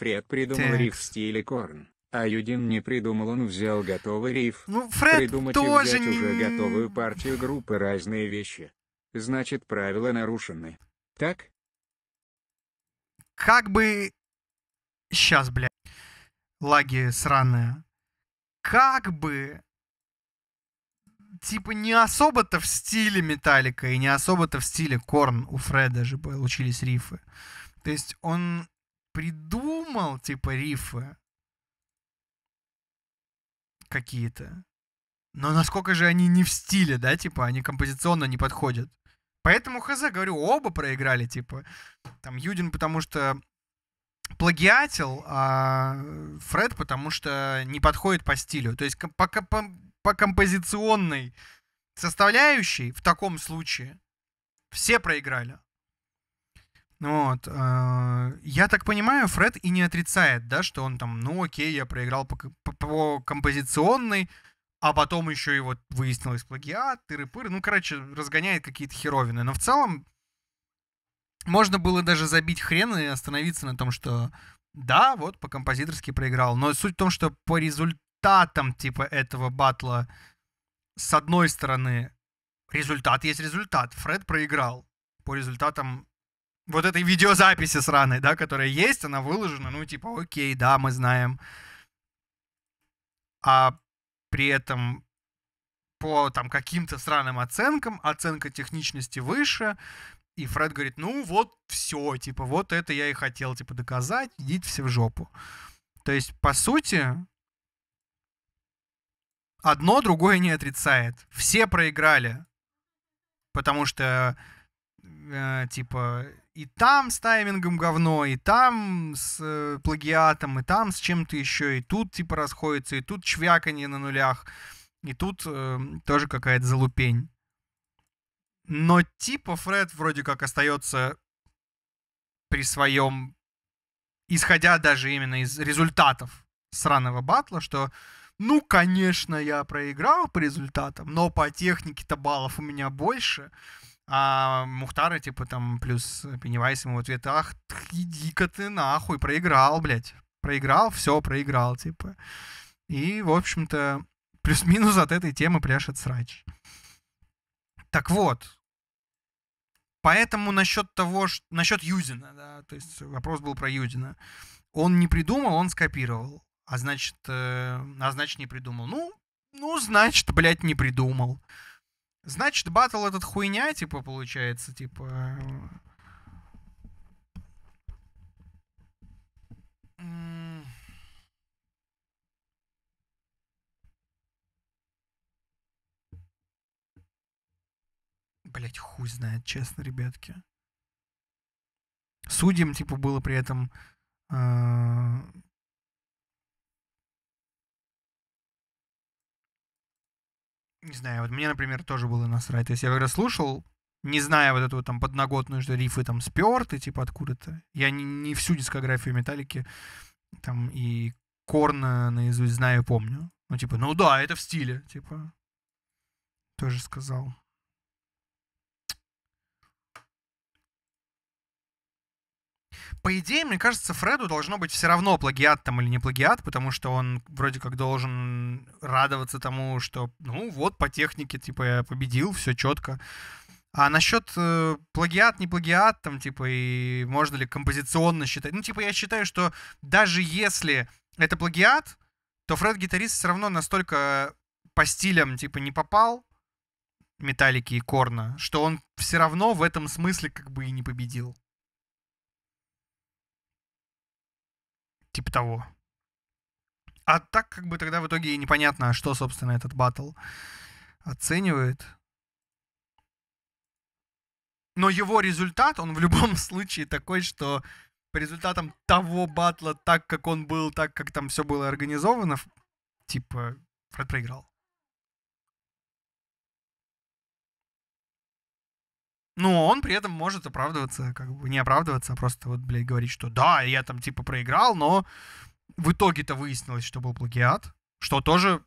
Фред придумал так. риф в стиле Корн, а Юдин не придумал, он взял готовый риф. Ну, Фред Придумать тоже... и взять уже готовую партию группы разные вещи. Значит, правила нарушены. Так? Как бы... Сейчас, блядь. Лаги сраные. Как бы... Типа не особо-то в стиле Металлика и не особо-то в стиле Корн у Фреда же получились рифы. То есть он придумал придумал, типа, рифы какие-то. Но насколько же они не в стиле, да, типа, они композиционно не подходят. Поэтому, хз, говорю, оба проиграли, типа. Там Юдин, потому что плагиатил, а Фред, потому что не подходит по стилю. То есть по, по, по композиционной составляющей в таком случае все проиграли. Вот. А, я так понимаю, Фред и не отрицает, да, что он там, ну окей, я проиграл по, по композиционной, а потом еще и вот выяснилось плагиат, тыры-пыры. Ну, короче, разгоняет какие-то херовины. Но в целом можно было даже забить хрен и остановиться на том, что да, вот по композиторски проиграл. Но суть в том, что по результатам типа этого батла с одной стороны результат есть результат. Фред проиграл. По результатам вот этой видеозаписи сраной, да, которая есть, она выложена, ну, типа, окей, да, мы знаем. А при этом по там каким-то сраным оценкам, оценка техничности выше, и Фред говорит, ну вот все, типа, вот это я и хотел, типа, доказать, идите все в жопу. То есть, по сути, одно другое не отрицает. Все проиграли, потому что, э, типа, и там с таймингом говно, и там с э, плагиатом, и там с чем-то еще, и тут типа расходится, и тут чвяканье на нулях, и тут э, тоже какая-то залупень. Но типа Фред вроде как остается при своем, исходя даже именно из результатов сраного батла, что ну, конечно, я проиграл по результатам, но по технике-то баллов у меня больше. А Мухтары типа, там, плюс Пеннивайс ему в ответ, ах, иди-ка ты нахуй, проиграл, блядь. Проиграл, все, проиграл, типа. И, в общем-то, плюс-минус от этой темы пляшет срач. Так вот, поэтому насчет того, что... насчет Юзина, да, то есть вопрос был про Юзина. Он не придумал, он скопировал. А значит, э, а значит не придумал. Ну, ну, значит, блядь, не придумал. Значит, батл этот хуйня, типа, получается, типа... Э, Блять, хуй знает, честно, ребятки. Судьям, типа, было при этом э, не знаю, вот мне, например, тоже было насрать. То есть я когда слушал, не зная вот этого там подноготную, что рифы там сперты, типа откуда-то. Я не, не всю дискографию Металлики там и Корна наизусть знаю, помню. Ну, типа, ну да, это в стиле, типа. Тоже сказал. По идее, мне кажется, Фреду должно быть все равно, плагиат там или не плагиат, потому что он вроде как должен радоваться тому, что, ну вот, по технике, типа, я победил, все четко. А насчет э, плагиат, не плагиат, там, типа, и можно ли композиционно считать? Ну, типа, я считаю, что даже если это плагиат, то Фред-гитарист все равно настолько по стилям, типа, не попал, металлики и корна, что он все равно в этом смысле как бы и не победил. Типа того. А так, как бы тогда в итоге и непонятно, а что, собственно, этот батл оценивает. Но его результат, он в любом случае такой, что по результатам того батла, так как он был, так как там все было организовано, типа, Фред проиграл. Но он при этом может оправдываться, как бы не оправдываться, а просто вот, блядь, говорить, что да, я там типа проиграл, но в итоге-то выяснилось, что был плагиат, что тоже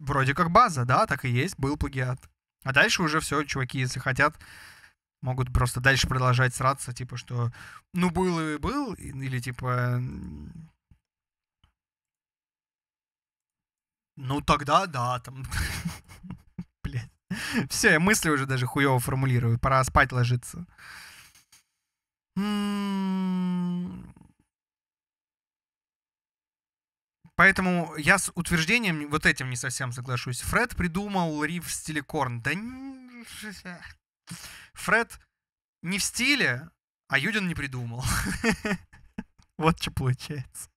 вроде как база, да, так и есть, был плагиат. А дальше уже все, чуваки, если хотят, могут просто дальше продолжать сраться, типа, что ну был и был, или типа ну тогда да, там Все, я мысли уже даже хуево формулирую. Пора спать ложиться. Поэтому я с утверждением вот этим не совсем соглашусь. Фред придумал риф в стиле Корн. Да Фред не в стиле, а Юдин не придумал. Вот что получается.